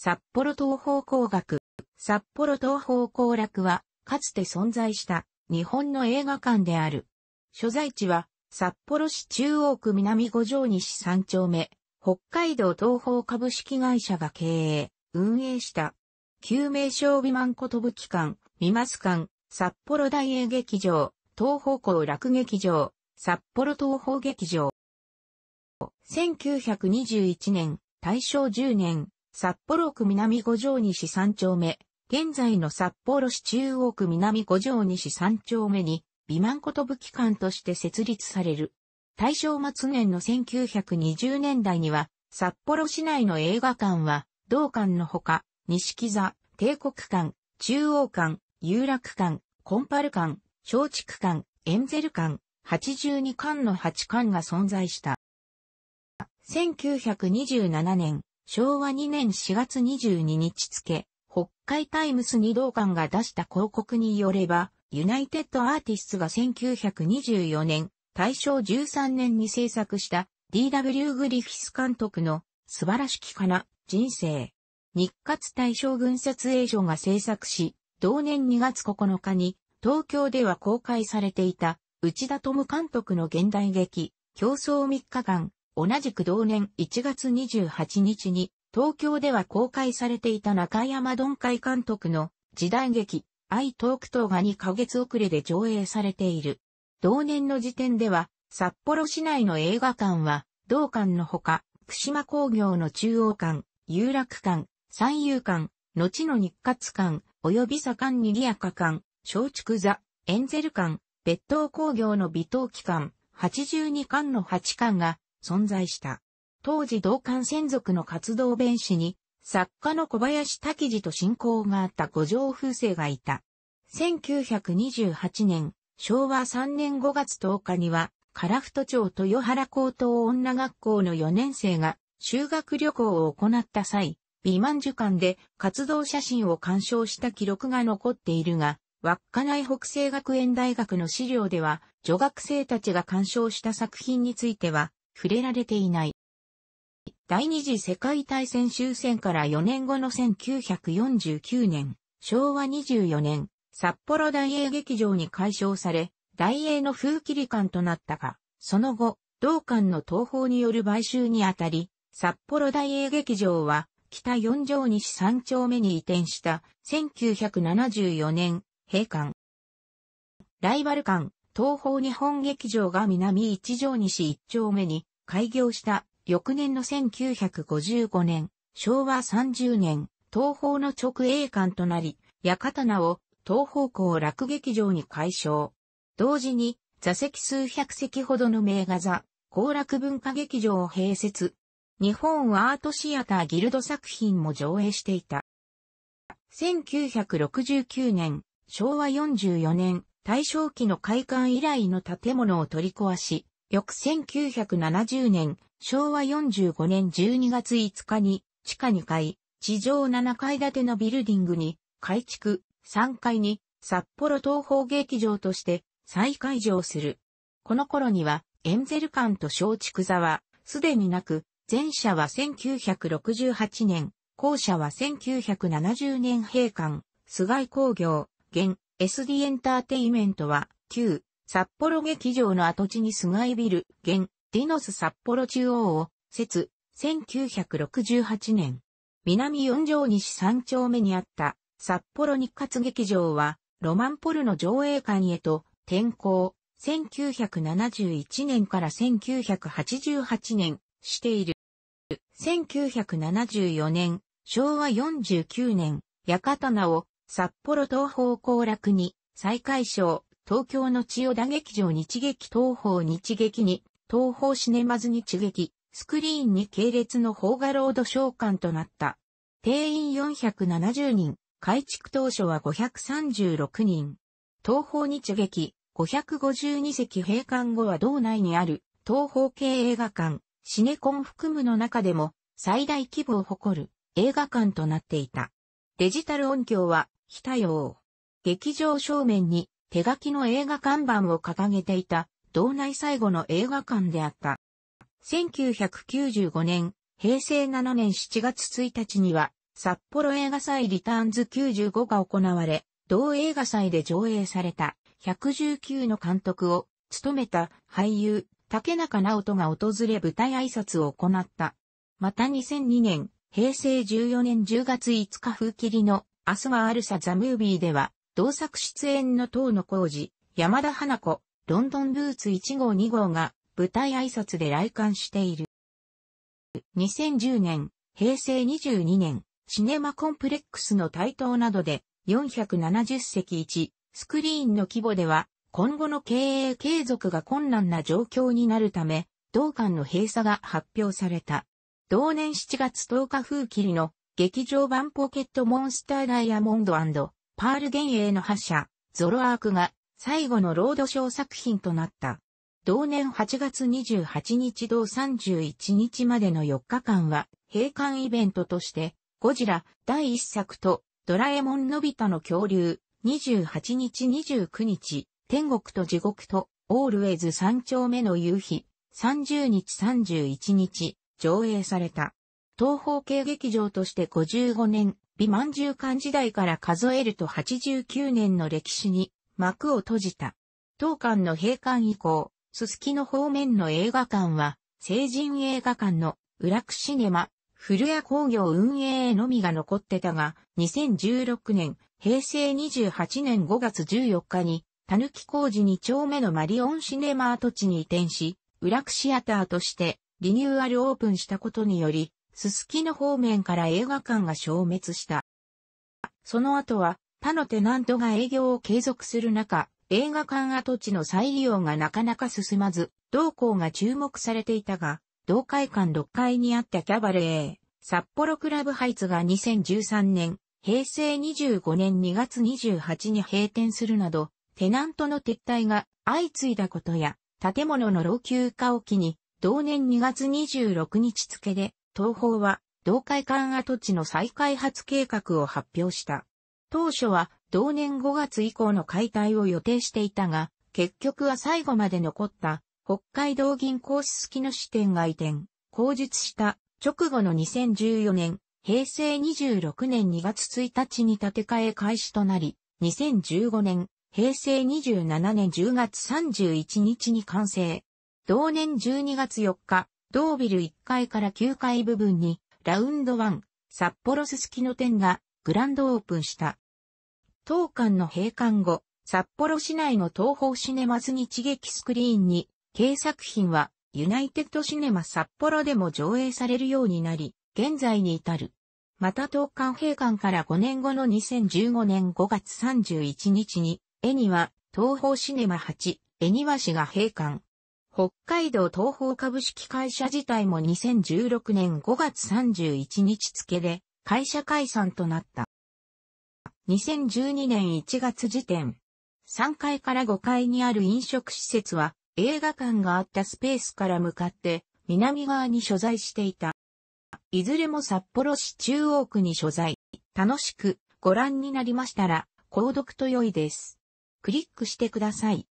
札幌東方工学。札幌東方工楽は、かつて存在した日本の映画館である。所在地は、札幌市中央区南五条西三丁目、北海道東方株式会社が経営、運営した。旧名称美満ことぶき館、美ま館、札幌大英劇場、東方工楽劇場、札幌東方劇場。1921年、大正10年、札幌区南五条西三丁目、現在の札幌市中央区南五条西三丁目に、美満ことぶ機館として設立される。大正末年の1920年代には、札幌市内の映画館は、同館のほか、木座、帝国館、中央館、有楽館、コンパル館、松竹館、エンゼル館、82館の8館が存在した。1927年、昭和2年4月22日付、北海タイムス二道館が出した広告によれば、ユナイテッドアーティストが1924年、大正13年に制作した D.W. グリフィス監督の素晴らしきかな人生。日活大将軍撮影所が制作し、同年2月9日に東京では公開されていた内田智監督の現代劇、競争3日間、同じく同年1月28日に、東京では公開されていた中山鈍海監督の時代劇、愛トーク等が2ヶ月遅れで上映されている。同年の時点では、札幌市内の映画館は、同館のほか、串間工業の中央館、有楽館、三遊館、後の日活館、及び左官にぎやか館、松竹座、エンゼル館、別当工業の等機館、八82館の8館が存在した。当時同館専属の活動弁士に、作家の小林滝次と親交があった五条風生がいた。1928年、昭和3年5月10日には、樺太町豊原高等女学校の4年生が修学旅行を行った際、美満樹館で活動写真を鑑賞した記録が残っているが、稚内北西学園大学の資料では、女学生たちが鑑賞した作品については、触れられていない。第二次世界大戦終戦から4年後の1949年、昭和24年、札幌大英劇場に改称され、大英の風切り館となったが、その後、同館の東方による買収にあたり、札幌大英劇場は、北4条西3丁目に移転した1974年、閉館。ライバル館、東方日本劇場が南一条西一丁目に開業した翌年の1955年、昭和30年、東方の直営館となり、館名を東方向落劇場に改称。同時に座席数百席ほどの名画座、行楽文化劇場を併設。日本アートシアターギルド作品も上映していた。1969年、昭和44年、大正期の開館以来の建物を取り壊し、翌1970年、昭和45年12月5日に、地下2階、地上7階建てのビルディングに、改築、3階に、札幌東方劇場として、再開場する。この頃には、エンゼル館と松竹座は、すでになく、前者は1968年、後者は1970年閉館、菅井工業、現、SD エンターテイメントは、旧、札幌劇場の跡地に菅井ビル、現、ディノス札幌中央を、設、1968年。南四条西三丁目にあった、札幌日活劇場は、ロマンポルの上映館へと、転校、1971年から1988年、している。1974年、昭和49年、館を札幌東方交楽に、再位賞、東京の千代田劇場日劇東方日劇に、東方シネマズ日劇、スクリーンに系列の邦画ロード召喚となった。定員470人、改築当初は536人。東方日劇、552席閉館後は道内にある、東方系映画館、シネコン含むの中でも、最大規模を誇る映画館となっていた。デジタル音響は非対応。劇場正面に手書きの映画看板を掲げていた、道内最後の映画館であった。1995年、平成7年7月1日には、札幌映画祭リターンズ95が行われ、同映画祭で上映された119の監督を務めた俳優、竹中直人が訪れ舞台挨拶を行った。また2002年、平成14年10月5日風切りの明日はアルサザムービーでは、同作出演の東野工事、山田花子、ロンドンブーツ1号2号が舞台挨拶で来館している。2010年、平成22年、シネマコンプレックスの台頭などで470席1、スクリーンの規模では今後の経営継続が困難な状況になるため、同館の閉鎖が発表された。同年7月10日風切りの劇場版ポケットモンスターダイヤモンドパール幻影の覇者、ゾロアークが最後のロードショー作品となった。同年8月28日同31日までの4日間は、閉館イベントとして、ゴジラ第1作と、ドラえもんのび太の恐竜、28日29日、天国と地獄と、オールウェイズ3丁目の夕日、30日31日、上映された。東方系劇場として55年、美満十館時代から数えると89年の歴史に幕を閉じた。当館の閉館以降、すすきの方面の映画館は、成人映画館の裏クシネマ、古谷工業運営のみが残ってたが、2016年、平成28年5月14日に、たぬき工事2丁目のマリオンシネマ跡地に移転し、裏クシアターとしてリニューアルオープンしたことにより、すすきの方面から映画館が消滅した。その後は他のテナントが営業を継続する中、映画館跡地の再利用がなかなか進まず、同校が注目されていたが、同会館6階にあったキャバレー、札幌クラブハイツが2013年、平成25年2月28に閉店するなど、テナントの撤退が相次いだことや、建物の老朽化を機に、同年2月26日付で、東宝は、同海館跡地の再開発計画を発表した。当初は、同年5月以降の解体を予定していたが、結局は最後まで残った、北海道銀行すきの支店が移転、口述した直後の2014年、平成26年2月1日に建て替え開始となり、2015年、平成27年10月31日に完成。同年12月4日、同ビル1階から9階部分に、ラウンド1、札幌すすきの店がグランドオープンした。当館の閉館後、札幌市内の東方シネマズに劇スクリーンに、軽作品はユナイテッドシネマ札幌でも上映されるようになり、現在に至る。また当館閉館から5年後の2015年5月31日に、絵には東方シネマ8、絵庭市が閉館。北海道東方株式会社自体も2016年5月31日付で会社解散となった。2012年1月時点、3階から5階にある飲食施設は映画館があったスペースから向かって南側に所在していた。いずれも札幌市中央区に所在。楽しくご覧になりましたら、購読と良いです。クリックしてください。